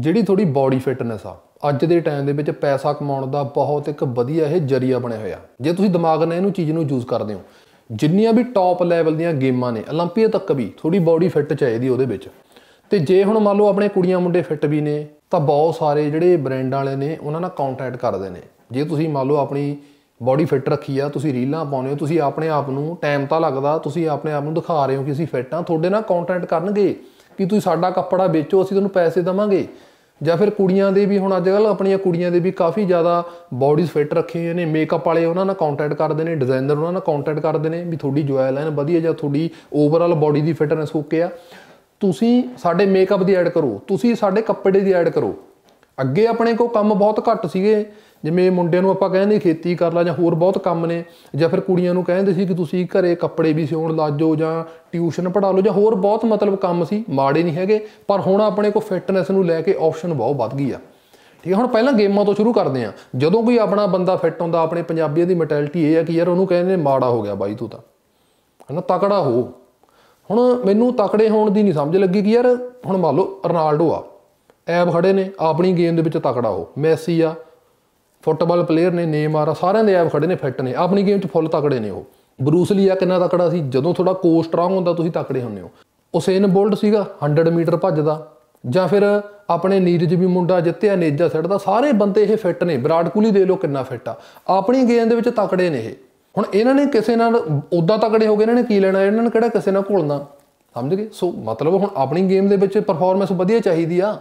ਜਿਹੜੀ ਥੋੜੀ body fitness ਆ ਅੱਜ ਦੇ ਟਾਈਮ ਦੇ ਵਿੱਚ ਪੈਸਾ ਕਮਾਉਣ ਦਾ ਬਹੁਤ ਇੱਕ ਵਧੀਆ ਇਹ ਜਰੀਆ ਬਣਿਆ ਹੋਇਆ ਜੇ ਤੁਸੀਂ ਦਿਮਾਗ ਨਾਲ ਇਹਨੂੰ ਚੀਜ਼ ਨੂੰ ਯੂਜ਼ ਕਰਦੇ ਹੋ ਜਿੰਨੀਆਂ ਵੀ ਟੌਪ ਲੈਵਲ ਦੀਆਂ ਗੇਮਾਂ ਨੇ 올림픽 ਤੱਕ ਵੀ ਥੋੜੀ ਬਾਡੀ ਫਿਟ ਚਾਹੀਦੀ ਉਹਦੇ ਵਿੱਚ ਤੇ ਜੇ ਹੁਣ ਮੰਨ ਲਓ ਆਪਣੇ ਕੁੜੀਆਂ ਮੁੰਡੇ ਫਿਟ ਵੀ ਨੇ ਤਾਂ ਬਹੁਤ ਸਾਰੇ ਜਿਹੜੇ ਬ੍ਰਾਂਡ ਵਾਲੇ ਨੇ ਉਹਨਾਂ ਨਾਲ ਕੰਟੈਕਟ ਕਰਦੇ ਨੇ ਜੇ ਤੁਸੀਂ ਮੰਨ ਲਓ ਆਪਣੀ ਬਾਡੀ ਫਿਟ ਰੱਖੀ ਆ ਤੁਸੀਂ ਰੀਲਾਂ ਪਾਉਂਦੇ ਹੋ ਤੁਸੀਂ ਆਪਣੇ ਆਪ ਨੂੰ ਟਾਈਮ ਤਾਂ ਲੱਗਦਾ ਤੁਸੀਂ ਆਪਣੇ ਆਪ ਨੂੰ ਦਿਖਾ ਰਹੇ ਹੋ ਕਿ ਅਸੀਂ ਫਿਟ ਆ ਤੁਹਾਡੇ ਨਾਲ ਕੰਟੈਂਟ ਕਰਨਗੇ ਕਿ ਤੁਸੀਂ ਸਾਡਾ ਕੱਪੜਾ ਵੇਚੋ ਅਸੀਂ ਤੁਹਾਨੂੰ ਪੈਸੇ ਦਵਾਂਗੇ ਜਾਂ ਫਿਰ ਕੁੜੀਆਂ ਦੇ ਵੀ ਹੁਣ ਅੱਜ ਕੱਲ ਆਪਣੀਆਂ ਕੁੜੀਆਂ ਦੇ ਵੀ ਕਾਫੀ ਜ਼ਿਆਦਾ ਬਾਡੀਜ਼ ਫਿਟ ਰੱਖੇ ਹੋਏ ਨੇ ਮੇਕਅਪ ਵਾਲੇ ਉਹਨਾਂ ਨਾਲ ਕੰਟੈਕਟ ਕਰਦੇ ਨੇ ਡਿਜ਼ਾਈਨਰ ਉਹਨਾਂ ਨਾਲ ਕੰਟੈਕਟ ਕਰਦੇ ਨੇ ਵੀ ਤੁਹਾਡੀ ਹੈ ਨਾ ਵਧੀਆ ਜਾਂ ਤੁਹਾਡੀ ਓਵਰਆਲ ਬਾਡੀ ਦੀ ਫਿਟਨੈਸ ਓਕੇ ਆ ਤੁਸੀਂ ਸਾਡੇ ਮੇਕਅਪ ਦੀ ਐਡ ਕਰੋ ਤੁਸੀਂ ਸਾਡੇ ਕੱਪੜੇ ਦੀ ਐਡ ਕਰੋ ਅੱਗੇ ਆਪਣੇ ਕੋ ਕੰਮ ਬਹੁਤ ਘੱਟ ਸੀਗੇ ਜਿਵੇਂ ਮੁੰਡਿਆਂ ਨੂੰ ਆਪਾਂ ਕਹਿੰਦੇ ਖੇਤੀ ਕਰ ਲੈ ਜਾਂ ਹੋਰ ਬਹੁਤ ਕੰਮ ਨੇ ਜਾਂ ਫਿਰ ਕੁੜੀਆਂ ਨੂੰ ਕਹਿੰਦੇ ਸੀ ਕਿ ਤੁਸੀਂ ਘਰੇ ਕੱਪੜੇ ਵੀ ਸਿਉਣ ਲੱਜੋ ਜਾਂ ਟਿਊਸ਼ਨ ਪੜਾ ਲਓ ਜਾਂ ਹੋਰ ਬਹੁਤ ਮਤਲਬ ਕੰਮ ਸੀ ਮਾੜੇ ਨਹੀਂ ਹੈਗੇ ਪਰ ਹੁਣ ਆਪਣੇ ਕੋ ਫਿਟਨੈਸ ਨੂੰ ਲੈ ਕੇ ਆਪਸ਼ਨ ਬਹੁਤ ਵੱਧ ਗਈ ਆ ਠੀਕ ਹੈ ਹੁਣ ਪਹਿਲਾਂ ਗੇਮਾਂ ਤੋਂ ਸ਼ੁਰੂ ਕਰਦੇ ਆ ਜਦੋਂ ਕੋਈ ਆਪਣਾ ਬੰਦਾ ਫਿੱਟ ਹੁੰਦਾ ਆਪਣੇ ਪੰਜਾਬੀਆਂ ਦੀ ਮੈਂਟੈਲਿਟੀ ਇਹ ਆ ਕਿ ਯਾਰ ਉਹਨੂੰ ਕਹਿੰਦੇ ਮਾੜਾ ਹੋ ਗਿਆ ਬਾਈ ਤੂੰ ਤਾਂ ਹਨਾ ਤਕੜਾ ਹੋ ਹੁਣ ਮੈਨੂੰ ਤਕੜੇ ਹੋਣ ਦੀ ਨਹੀਂ ਸਮਝ ਲੱਗੀ ਕਿ ਯਾਰ ਹੁਣ ਮੰਨ ਲਓ ਰੋਨਾਲਡੋ ਆ ਐਬ ਖੜੇ ਨੇ ਆਪਣੀ ਗੇਮ ਦੇ ਵਿੱਚ ਤਕੜਾ ਹੋ ਮੈਸੀ ਆ ਫੁੱਟਬਾਲ ਪਲੇਅਰ ਨੇ ਨੇਮਾਰ ਆ ਸਾਰਿਆਂ ਦੇ ਐਬ ਖੜੇ ਨੇ ਫਿੱਟ ਨੇ ਆਪਣੀ ਗੇਮ 'ਚ ਫੁੱਲ ਤਕੜੇ ਨੇ ਉਹ ਬਰੂਸ ਲੀ ਆ ਕਿੰਨਾ ਤਕੜਾ ਸੀ ਜਦੋਂ ਥੋੜਾ ਕੋ ਸਟਰੋਂਗ ਹੁੰਦਾ ਤੁਸੀਂ ਤਕੜੇ ਹੁੰਦੇ ਹੋ ਉਸੇਨ ਬੋਲਟ ਸੀਗਾ 100 ਮੀਟਰ ਭੱਜਦਾ ਜਾਂ ਫਿਰ ਆਪਣੇ ਨੀਰਜ ਵੀ ਮੁੰਡਾ ਜਿੱਤਿਆ ਨੇਜਾ ਸੜਦਾ ਸਾਰੇ ਬੰਦੇ ਇਹ ਫਿੱਟ ਨੇ ਵਿਰਾਟ ਕੋਹਲੀ ਦੇ ਲੋ ਕਿੰਨਾ ਫਿੱਟ ਆ ਆਪਣੀ ਗੇਮ ਦੇ ਵਿੱਚ ਤਕੜੇ ਨੇ ਇਹ ਹੁਣ ਇਹਨਾਂ ਨੇ ਕਿਸੇ ਨਾਲ ਉਦਾਂ ਤਕੜੇ ਹੋ ਗਏ ਇਹਨਾਂ ਨੇ ਕੀ ਲੈਣਾ ਇਹਨਾਂ ਨੇ ਕਿਹੜਾ ਕਿਸੇ ਨਾਲ ਘੁਲਣਾ ਸਮਝ ਗਏ ਸੋ ਮਤਲਬ ਹੁਣ ਆਪਣੀ ਗੇਮ ਦੇ ਵਿੱਚ ਪਰਫਾਰਮੈਂਸ ਵਧੀਆ ਚਾਹੀਦੀ ਆ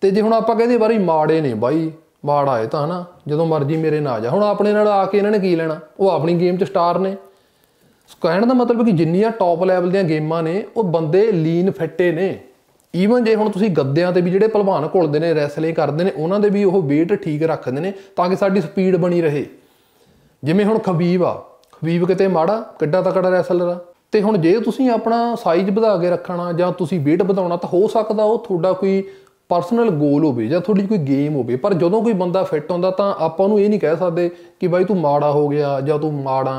ਤੇ ਜੇ ਹੁਣ ਆਪਾਂ ਕਹਿੰਦੇ ਬਾਰੀ ਮਾੜੇ ਨੇ ਬਾਈ ਮਾੜ ਆਏ ਤਾਂ ਹਨਾ ਜਦੋਂ ਮਰਜ਼ੀ ਮੇਰੇ ਨਾਲ ਆ ਜਾ ਹੁਣ ਆਪਣੇ ਨਾਲ ਆ ਕੇ ਇਹਨਾਂ ਨੇ ਕੀ ਲੈਣਾ ਉਹ ਆਪਣੀ ਗੇਮ 'ਚ ਸਟਾਰ ਨੇ ਕਹਿਣ ਦਾ ਮਤਲਬ ਕਿ ਜਿੰਨੀਆਂ ਟੌਪ ਲੈਵਲ ਦੀਆਂ ਗੇਮਾਂ ਨੇ ਉਹ ਬੰਦੇ ਲੀਨ ਫਿੱਟੇ ਨੇ ਈਵਨ ਜੇ ਹੁਣ ਤੁਸੀਂ ਗੱਦਿਆਂ ਤੇ ਵੀ ਜਿਹੜੇ ਪਹਿਲਵਾਨ ਘੁਲਦੇ ਨੇ ਰੈਸਲਿੰਗ ਕਰਦੇ ਨੇ ਉਹਨਾਂ ਦੇ ਵੀ ਉਹ weight ਠੀਕ ਰੱਖਦੇ ਨੇ ਤਾਂ ਕਿ ਸਾਡੀ ਸਪੀਡ ਬਣੀ ਰਹੇ ਜਿਵੇਂ ਹੁਣ ਖਬੀਬ ਆ ਖਬੀਬ ਕਿਤੇ ਮਾੜਾ ਕਿੱਡਾ ਤਕੜਾ ਰੈਸਲਰ ਆ ਤੇ ਹੁਣ ਜੇ ਤੁਸੀਂ ਆਪਣਾ ਸਾਈਜ਼ ਵਧਾ ਕੇ ਰੱਖਣਾ ਜਾਂ ਤੁਸੀਂ weight ਵਧਾਉਣਾ ਤਾਂ ਹੋ ਸਕਦਾ ਉਹ ਤੁਹਾਡਾ ਕੋਈ ਪਰਸਨਲ ਗੋਲ ਹੋਵੇ ਜਾਂ ਤੁਹਾਡੀ ਕੋਈ ਗੇਮ ਹੋਵੇ ਪਰ ਜਦੋਂ ਕੋਈ ਬੰਦਾ ਫਿੱਟ ਹੁੰਦਾ ਤਾਂ ਆਪਾਂ ਉਹਨੂੰ ਇਹ ਨਹੀਂ ਕਹਿ ਸਕਦੇ ਕਿ ਬਾਈ ਤੂੰ ਮਾੜਾ ਹੋ ਗਿਆ ਜਾਂ ਤੂੰ ਮਾੜਾ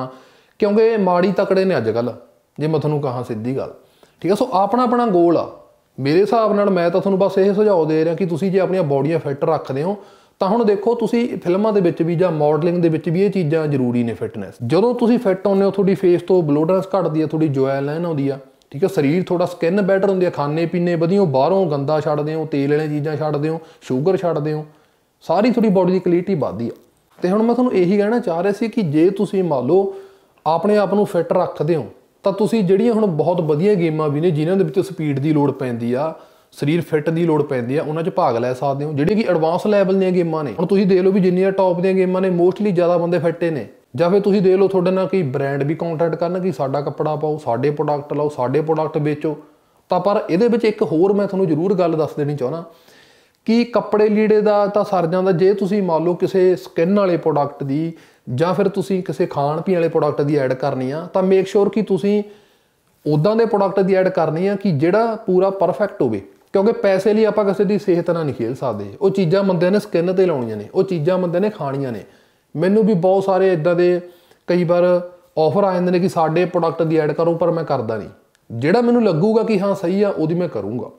ਕਿਉਂਕਿ ਮਾੜੀ ਤਕੜੇ ਨੇ ਅੱਜ ਕੱਲ ਜੇ ਮੈਂ ਤੁਹਾਨੂੰ ਕਹਾ ਸਿੱਧੀ ਗੱਲ ਠੀਕ ਹੈ ਸੋ ਆਪਣਾ ਆਪਣਾ ਗੋਲ ਆ ਮੇਰੇ ਹਿਸਾਬ ਨਾਲ ਮੈਂ ਤਾਂ ਤੁਹਾਨੂੰ ਬਸ ਇਹ ਸੁਝਾਅ ਦੇ ਰਿਹਾ ਕਿ ਤੁਸੀਂ ਜੇ ਆਪਣੀਆਂ ਬਾਡੀਆਂ ਫਿੱਟ ਰੱਖਦੇ ਹੋ ਤਾਂ ਹੁਣ ਦੇਖੋ ਤੁਸੀਂ ਫਿਲਮਾਂ ਦੇ ਵਿੱਚ ਵੀ ਜਾਂ ਮਾਡਲਿੰਗ ਦੇ ਵਿੱਚ ਵੀ ਇਹ ਚੀਜ਼ਾਂ ਜ਼ਰੂਰੀ ਨੇ ਫਿਟਨੈਸ ਜਦੋਂ ਤੁਸੀਂ ਫਿੱਟ ਹੁੰਨੇ ਹੋ ਤੁਹਾਡੀ ਫੇਸ ਤੋਂ ਬਲੋਡਰਸ ਘਟਦੀ ਹੈ ਤੁਹਾਡੀ ਜੋਇਲ ਲਾਈਨ ਆਉਂਦੀ ਆ ਠੀਕ ਹੈ ਸਰੀਰ ਥੋੜਾ ਸਕਿਨ ਬੈਟਰ ਹੁੰਦੀ ਹੈ ਖਾਣੇ ਪੀਣੇ ਵਧੀਆ ਬਾਹਰੋਂ ਗੰਦਾ ਛੱਡਦੇ ਹੋ ਤੇਲ ਵਾਲੀਆਂ ਚੀਜ਼ਾਂ ਛੱਡਦੇ ਹੋ ਸ਼ੂਗਰ ਛੱਡਦੇ ਹੋ ਸਾਰੀ ਤੁਹਾਡੀ ਬਾਡੀ ਦੀ ਕੁਆਲਿਟੀ ਵਧਦੀ ਆ ਤੇ ਹੁਣ ਮੈਂ ਤੁਹਾਨੂੰ ਇਹੀ ਕਹਿਣਾ ਚਾਹ ਰਿਹਾ ਸੀ ਕਿ ਜੇ ਤੁਸੀਂ ਮੰਨ ਲਓ ਆਪਣੇ ਆਪ ਨੂੰ ਫਿੱਟ ਰੱਖਦੇ ਹੋ ਤਾਂ ਤੁਸੀਂ ਜਿਹੜੀਆਂ ਹੁਣ ਬਹੁਤ ਵਧੀਆ ਗੇਮਾਂ ਵੀ ਨੇ ਜਿਨ੍ਹਾਂ ਦੇ ਵਿੱਚ ਸਪੀਡ ਦੀ ਲੋੜ ਪੈਂਦੀ ਆ ਸਰੀਰ ਫਿੱਟ ਦੀ ਲੋੜ ਪੈਂਦੀ ਆ ਉਹਨਾਂ 'ਚ ਭਾਗ ਲੈ ਸਕਦੇ ਹੋ ਜਿਹੜੇ ਕਿ ਐਡਵਾਂਸ ਲੈਵਲ ਦੀਆਂ ਗੇਮਾਂ ਨੇ ਹੁਣ ਤੁਸੀਂ ਦੇਖ ਲਓ ਵੀ ਜਿੰਨੀਆਂ ਟੌਪ ਦੀਆਂ ਗੇਮਾਂ ਨੇ ਮੋਸਟਲੀ ਜ਼ਿਆਦਾ ਬੰਦੇ ਫਿੱਟੇ ਨੇ ਜਾਂ ਫਿਰ ਤੁਸੀਂ ਦੇਖ ਲਓ ਤੁਹਾਡੇ ਨਾਲ ਕੋਈ ਬ੍ਰਾਂਡ ਵੀ ਕੰਟੈਕਟ ਕਰਨ ਕਿ ਸਾਡਾ ਕੱਪੜਾ ਪਾਓ ਸਾਡੇ ਪ੍ਰੋਡਕਟ ਲਾਓ ਸਾਡੇ ਪ੍ਰੋਡਕਟ ਵੇਚੋ ਤਾਂ ਪਰ ਇਹਦੇ ਵਿੱਚ ਇੱਕ ਹੋਰ ਮੈਂ ਤੁਹਾਨੂੰ ਜ਼ਰੂਰ ਗੱਲ ਦੱਸ ਦੇਣੀ ਚਾਹਣਾ ਕਿ ਕੱਪੜੇ ਲੀੜੇ ਦਾ ਤਾਂ ਸਰ ਜਾਂਦਾ ਜੇ ਤੁਸੀਂ ਮੰਨ ਲਓ ਕਿਸੇ ਸਕਿਨ ਵਾਲੇ ਪ੍ਰੋਡਕਟ ਦੀ ਜਾਂ ਫਿਰ ਤੁਸੀਂ ਕਿਸੇ ਖਾਣ ਪੀਣ ਵਾਲੇ ਪ੍ਰੋਡਕਟ ਦੀ ਐਡ ਕਰਨੀ ਆ ਤਾਂ ਮੇਕ ਸ਼ੋਰ ਕਿ ਤੁਸੀਂ ਉਦਾਂ ਦੇ ਪ੍ਰੋਡਕਟ ਦੀ ਐਡ ਕਰਨੀ ਆ ਕਿ ਜਿਹੜਾ ਪੂਰਾ ਪਰਫੈਕਟ ਹੋਵੇ ਕਿਉਂਕਿ ਪੈਸੇ ਲਈ ਆਪਾਂ ਕਿਸੇ ਦੀ ਸਿਹਤ ਨਾਲ ਨਹੀਂ ਖੇਲ ਸਕਦੇ ਉਹ ਚੀਜ਼ਾਂ ਬੰਦੇ ਨੇ ਸਕਿਨ ਤੇ ਲਾਉਣੀਆਂ ਨੇ ਉਹ ਚੀਜ਼ਾਂ ਬੰਦੇ ਨੇ ਖਾਣੀਆਂ ਨੇ ਮੈਨੂੰ ਵੀ ਬਹੁਤ ਸਾਰੇ ਇਦਾਂ ਦੇ ਕਈ ਵਾਰ ਆਫਰ ਆ ਜਾਂਦੇ ਨੇ ਕਿ ਸਾਡੇ ਪ੍ਰੋਡਕਟ ਦੀ ਐਡ ਕਰੋ ਪਰ ਮੈਂ ਕਰਦਾ ਨਹੀਂ ਜਿਹੜਾ ਮੈਨੂੰ ਲੱਗੂਗਾ ਕਿ ਹਾਂ ਸਹੀ ਆ ਉਹਦੀ ਮੈਂ ਕਰੂੰਗਾ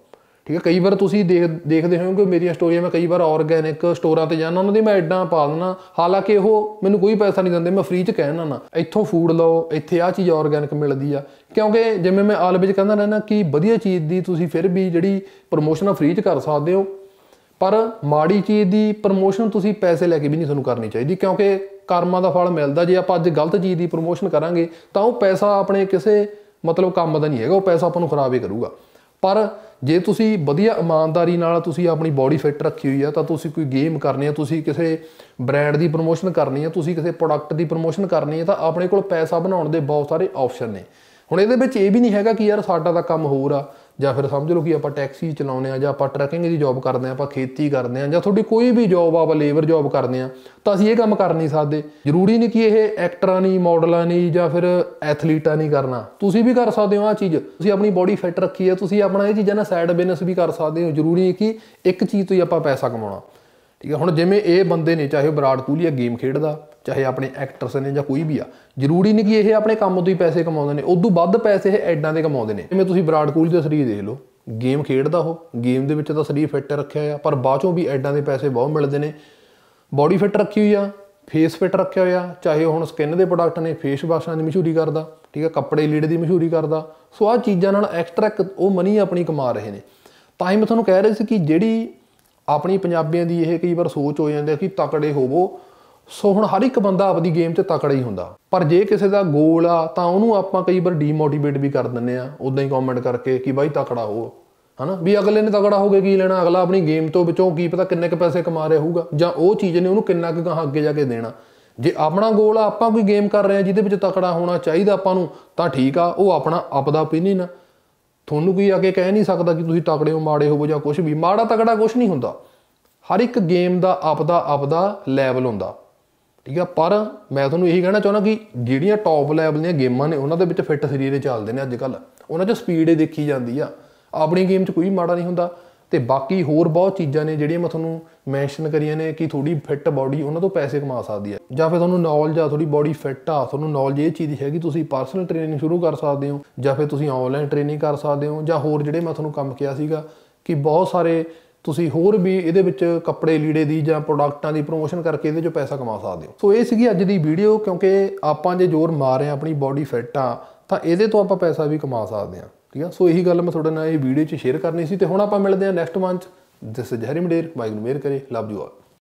ਠੀਕ ਹੈ ਕਈ ਵਾਰ ਤੁਸੀਂ ਦੇਖ ਦੇਖਦੇ ਹੋਵੋਗੇ ਮੇਰੀਆਂ ਸਟੋਰੀਆਂ ਮੈਂ ਕਈ ਵਾਰ ਆਰਗੈਨਿਕ ਸਟੋਰਾਂ ਤੇ ਜਾਣਾ ਉਹਨਾਂ ਦੀ ਮੈਂ ਐਡਾਂ ਪਾ ਦਿੰਦਾ ਹਾਲਾਂਕਿ ਉਹ ਮੈਨੂੰ ਕੋਈ ਪੈਸਾ ਨਹੀਂ ਦਿੰਦੇ ਮੈਂ ਫ੍ਰੀ ਚ ਕਹਿਣਾ ਨਾ ਇੱਥੋਂ ਫੂਡ ਲਓ ਇੱਥੇ ਆ ਚੀਜ਼ ਆਰਗੈਨਿਕ ਮਿਲਦੀ ਆ ਕਿਉਂਕਿ ਜਿਵੇਂ ਮੈਂ ਆਲਵੇਜ ਕਹਿੰਦਾ ਰਹਿਣਾ ਕਿ ਵਧੀਆ ਚੀਜ਼ ਦੀ ਤੁਸੀਂ ਫਿਰ ਵੀ ਜਿਹੜੀ ਪ੍ਰੋਮੋਸ਼ਨ ਫ੍ਰੀ ਚ ਕਰ ਸਕਦੇ ਹੋ ਪਰ ਮਾੜੀ ਚੀਜ਼ ਦੀ ਪ੍ਰੋਮੋਸ਼ਨ ਤੁਸੀਂ ਪੈਸੇ ਲੈ ਕੇ ਵੀ ਨਹੀਂ ਤੁਹਾਨੂੰ ਕਰਨੀ ਚਾਹੀਦੀ ਕਿਉਂਕਿ ਕਰਮਾਂ ਦਾ ਫਲ ਮਿਲਦਾ ਜੇ ਆਪਾਂ ਅੱਜ ਗਲਤ ਚੀਜ਼ ਦੀ ਪ੍ਰੋਮੋਸ਼ਨ ਕਰਾਂਗੇ ਤਾਂ ਉਹ ਪੈਸਾ ਆਪਣੇ ਕਿਸੇ ਮਤਲਬ ਕੰਮ ਦਾ ਨਹੀਂ ਹੈਗਾ ਉਹ ਪੈਸਾ ਆਪਾਂ ਨੂੰ ਖਰਾਬ ਹੀ ਕਰੂਗਾ ਪਰ ਜੇ ਤੁਸੀਂ ਵਧੀਆ ਇਮਾਨਦਾਰੀ ਨਾਲ ਤੁਸੀਂ ਆਪਣੀ ਬਾਡੀ ਫਿਟ ਰੱਖੀ ਹੋਈ ਆ ਤਾਂ ਤੁਸੀਂ ਕੋਈ ਗੇਮ ਕਰਨੀ ਆ ਤੁਸੀਂ ਕਿਸੇ ਬ੍ਰਾਂਡ ਦੀ ਪ੍ਰੋਮੋਸ਼ਨ ਕਰਨੀ ਆ ਤੁਸੀਂ ਕਿਸੇ ਪ੍ਰੋਡਕਟ ਦੀ ਪ੍ਰੋਮੋਸ਼ਨ ਕਰਨੀ ਆ ਤਾਂ ਆਪਣੇ ਕੋਲ ਪੈਸਾ ਬਣਾਉਣ ਦੇ ਬਹੁਤ ਸਾਰੇ ਆਪਸ਼ਨ ਨੇ ਹੁਣ ਇਹਦੇ ਵਿੱਚ ਇਹ ਵੀ ਨਹੀਂ ਹੈਗਾ ਕਿ ਯਾਰ ਸਾਡਾ ਤਾਂ ਕੰਮ ਹੋਰ ਆ ਜਾਂ ਫਿਰ ਸਮਝ ਲਓ ਕਿ ਆਪਾਂ ਟੈਕਸੀ ਚਲਾਉਂਦੇ ਆ ਜਾਂ ਆਪਾਂ ਟਰੱਕਿੰਗ ਦੀ ਜੌਬ ਕਰਦੇ ਆ ਆਪਾਂ ਖੇਤੀ ਕਰਦੇ ਆ ਜਾਂ ਤੁਹਾਡੀ ਕੋਈ ਵੀ ਜੌਬ ਆ ਲੇਬਰ ਜੌਬ ਕਰਦੇ ਆ ਤਾਂ ਅਸੀਂ ਇਹ ਕੰਮ ਕਰ ਨਹੀਂ ਸਕਦੇ ਜ਼ਰੂਰੀ ਨਹੀਂ ਕਿ ਇਹ ਐਕਟਰਾਂ ਨਹੀਂ ਮਾਡਲਾਂ ਨਹੀਂ ਜਾਂ ਫਿਰ ਐਥਲੀਟਾਂ ਨਹੀਂ ਕਰਨਾ ਤੁਸੀਂ ਵੀ ਕਰ ਸਕਦੇ ਹੋ ਆ ਚੀਜ਼ ਤੁਸੀਂ ਆਪਣੀ ਬਾਡੀ ਫਿਟ ਰੱਖੀ ਹੈ ਤੁਸੀਂ ਆਪਣਾ ਇਹ ਚੀਜ਼ਾਂ ਨਾਲ ਸਾਈਡ ਬਿਜ਼ਨਸ ਵੀ ਕਰ ਸਕਦੇ ਹੋ ਜ਼ਰੂਰੀ ਨਹੀਂ ਕਿ ਇੱਕ ਚੀਜ਼ ਤੋਂ ਹੀ ਆਪਾਂ ਪੈਸਾ ਕਮਾਉਣਾ ਠੀਕ ਹੈ ਹੁਣ ਜਿਵੇਂ ਇਹ ਬੰਦੇ ਨੇ ਚਾਹੇ ਵਿਰਾਟ ਕੋਹਲੀ ਆ ਗੇਮ ਖੇਡਦਾ ਚਾਹੇ ਆਪਣੇ ਐਕਟਰਸ ਨੇ ਜਾਂ ਕੋਈ ਵੀ ਆ ਜ਼ਰੂਰੀ ਨਹੀਂ ਕਿ ਇਹ ਆਪਣੇ ਕੰਮ ਤੋਂ ਹੀ ਪੈਸੇ ਕਮਾਉਂਦੇ ਨੇ ਉਦੋਂ ਵੱਧ ਪੈਸੇ ਇਹ ਐਡਾਂ ਦੇ ਕਮਾਉਂਦੇ ਨੇ ਜਿਵੇਂ ਤੁਸੀਂ ਵਿਰਾਟ ਕੋਹਲੀ ਦਾ ਸਰੀਰ ਦੇਖ ਲਓ ਗੇਮ ਖੇਡਦਾ ਉਹ ਗੇਮ ਦੇ ਵਿੱਚ ਤਾਂ ਸਰੀਰ ਫਿੱਟ ਰੱਖਿਆ ਆ ਪਰ ਚੋਂ ਵੀ ਐਡਾਂ ਦੇ ਪੈਸੇ ਬਹੁਤ ਮਿਲਦੇ ਨੇ ਬਾਡੀ ਫਿੱਟ ਰੱਖੀ ਹੋਈ ਆ ਫੇਸ ਫਿੱਟ ਰੱਖਿਆ ਹੋਇਆ ਚਾਹੇ ਹੁਣ ਸਕਿਨ ਦੇ ਪ੍ਰੋਡਕਟ ਨੇ ਫੇਸ ਵਾਸ਼ਾਂ ਦੀ ਮਸ਼ਹੂਰੀ ਕਰਦਾ ਠੀਕ ਆ ਕੱਪੜੇ ਲੀੜ ਦੀ ਮਸ਼ਹੂਰੀ ਕਰਦਾ ਸੋ ਆ ਚੀਜ਼ਾਂ ਨਾਲ ਐਕਸਟਰਾ ਉਹ ਮਨੀ ਆਪਣੀ ਕਮਾ ਰਹੇ ਨੇ ਤਾਂ ਹੀ ਮੈਂ ਤੁਹਾਨੂੰ ਕਹਿ ਰਿਹਾ ਸੀ ਕਿ ਜਿਹੜੀ ਆਪਣੀ ਪੰਜਾਬੀਆਂ ਦੀ ਇਹ ਕਈ ਵਾਰ ਸੋਚ ਹੋ ਜਾਂਦੀ ਹੈ ਕਿ ਤਕੜੇ ਹੋਵੋ ਸੋ ਹੁਣ ਹਰ ਇੱਕ ਬੰਦਾ ਆਪਦੀ ਗੇਮ ਤੇ ਤਕੜਾ ਹੀ ਹੁੰਦਾ ਪਰ ਜੇ ਕਿਸੇ ਦਾ ਗੋਲ ਆ ਤਾਂ ਉਹਨੂੰ ਆਪਾਂ ਕਈ ਵਾਰ ਡੀਮੋਟੀਵੇਟ ਵੀ ਕਰ ਦਿੰਨੇ ਆ ਉਦਾਂ ਹੀ ਕਮੈਂਟ ਕਰਕੇ ਕਿ ਬਾਈ ਤਕੜਾ ਹੋ ਹਨਾ ਵੀ ਅਗਲੇ ਨੇ ਤਕੜਾ ਹੋਗੇ ਕੀ ਲੈਣਾ ਅਗਲਾ ਆਪਣੀ ਗੇਮ ਤੋਂ ਵਿੱਚੋਂ ਕੀ ਪਤਾ ਕਿੰਨੇ ਕ ਪੈਸੇ ਕਮਾ ਰਿਹਾ ਹੋਊਗਾ ਜਾਂ ਉਹ ਚੀਜ਼ ਨੇ ਉਹਨੂੰ ਕਿੰਨਾ ਕੁ ਗਾਂ ਅੱਗੇ ਜਾ ਕੇ ਦੇਣਾ ਜੇ ਆਪਣਾ ਗੋਲ ਆ ਆਪਾਂ ਕੋਈ ਗੇਮ ਕਰ ਰਹੇ ਆ ਜਿਹਦੇ ਵਿੱਚ ਤਕੜਾ ਹੋਣਾ ਚਾਹੀਦਾ ਆਪਾਂ ਨੂੰ ਤਾਂ ਠੀਕ ਆ ਉਹ ਆਪਣਾ ਆਪਦਾ ਓਪੀਨੀਅਨ ਆ ਤੁਹਾਨੂੰ ਕੋਈ ਅੱਗੇ ਕਹਿ ਨਹੀਂ ਸਕਦਾ ਕਿ ਤੁਸੀਂ ਤਕੜੇ ਹੋ ਮਾੜੇ ਹੋ ਜਾਂ ਕੁਝ ਵੀ ਮਾੜਾ ਤਕੜਾ ਕੁਝ ਨਹੀਂ ਹੁੰਦਾ ਹਰ ਇੱਕ ਗੇਮ ਦਾ ਆਪਦਾ ਆਪਦਾ ਲੈਵਲ ਹੁੰਦਾ ਠੀਕ ਆ ਪਰ ਮੈਂ ਤੁਹਾਨੂੰ ਇਹੀ ਕਹਿਣਾ ਚਾਹੁੰਦਾ ਕਿ ਜਿਹੜੀਆਂ ਟੌਪ ਲੈਵਲ ਦੀਆਂ ਗੇਮਾਂ ਨੇ ਉਹਨਾਂ ਦੇ ਵਿੱਚ ਫਿੱਟ ਦੇ ਚੱਲਦੇ ਨੇ ਅੱਜ ਕੱਲ ਉਹਨਾਂ 'ਚ ਸਪੀਡ ਹੀ ਦੇਖੀ ਜਾਂਦੀ ਆ ਆਪਣੀ ਗੇਮ 'ਚ ਕੋਈ ਮਾੜਾ ਨਹੀਂ ਹੁੰਦਾ ਤੇ ਬਾਕੀ ਹੋਰ ਬਹੁਤ ਚੀਜ਼ਾਂ ਨੇ ਜਿਹੜੀਆਂ ਮੈਂ ਤੁਹਾਨੂੰ ਮੈਂਸ਼ਨ ਕਰੀਆਂ ਨੇ ਕਿ ਥੋੜੀ ਫਿੱਟ ਬਾਡੀ ਉਹਨਾਂ ਤੋਂ ਪੈਸੇ ਕਮਾ ਸਕਦੀ ਆ ਜਾਂ ਫਿਰ ਤੁਹਾਨੂੰ ਨੌਲੇਜ ਆ ਥੋੜੀ ਬਾਡੀ ਫਿੱਟ ਆ ਤੁਹਾਨੂੰ ਨੌਲੇਜ ਇਹ ਚੀਜ਼ ਹੈਗੀ ਤੁਸੀਂ ਪਰਸਨਲ ਟ੍ਰੇਨਿੰਗ ਸ਼ੁਰੂ ਕਰ ਸਕਦੇ ਹੋ ਜਾਂ ਫਿਰ ਤੁਸੀਂ ਆਨਲਾਈਨ ਟ੍ਰੇਨਿੰਗ ਕਰ ਸਕਦੇ ਹੋ ਜਾਂ ਹੋਰ ਜਿਹੜੇ ਮੈਂ ਤੁਹਾਨੂੰ ਕੰਮ ਕਿਹਾ ਸੀਗਾ ਕਿ ਬਹੁਤ ਸਾਰੇ ਤੁਸੀਂ ਹੋਰ ਵੀ ਇਹਦੇ ਵਿੱਚ ਕੱਪੜੇ ਲੀੜੇ ਦੀ ਜਾਂ ਪ੍ਰੋਡਕਟਾਂ ਦੀ ਪ੍ਰੋਮੋਸ਼ਨ ਕਰਕੇ ਇਹਦੇ 'ਚ ਪੈਸਾ ਕਮਾ ਸਕਦੇ ਹੋ ਸੋ ਇਹ ਸੀਗੀ ਅੱਜ ਦੀ ਵੀਡੀਓ ਕਿਉਂਕਿ ਆਪਾਂ ਜੇ ਜ਼ੋਰ ਮਾਰ ਰਹੇ ਆ ਆਪਣੀ ਬਾਡੀ ਫਿੱਟ ਆ ਤਾਂ ਇਹਦੇ ਤੋਂ ਆਪਾਂ ਪੈਸਾ ਵੀ ਕਮਾ ਸਕਦੇ ਆ ਠੀਕ ਆ ਸੋ ਇਹੀ ਗੱਲ ਮੈਂ ਤੁਹਾਡੇ ਨਾਲ ਇਹ ਵੀਡੀਓ 'ਚ ਸ਼ੇਅਰ ਕਰਨੀ ਸੀ ਤੇ ਹੁਣ ਆਪਾਂ ਮਿਲਦੇ ਆ next month this is Hari ਮਡੇਰ ਵਾਹਿਗੁਰੂ ਮੇਰ ਕਰੇ ਲਵ ਯੂ ਆਲ